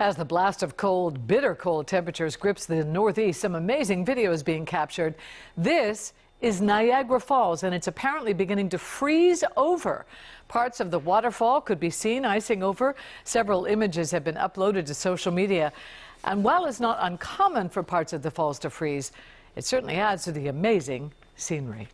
As the blast of cold, bitter cold temperatures grips the Northeast, some amazing videos being captured. This is Niagara Falls, and it's apparently beginning to freeze over. Parts of the waterfall could be seen icing over. Several images have been uploaded to social media. And while it's not uncommon for parts of the falls to freeze, it certainly adds to the amazing scenery.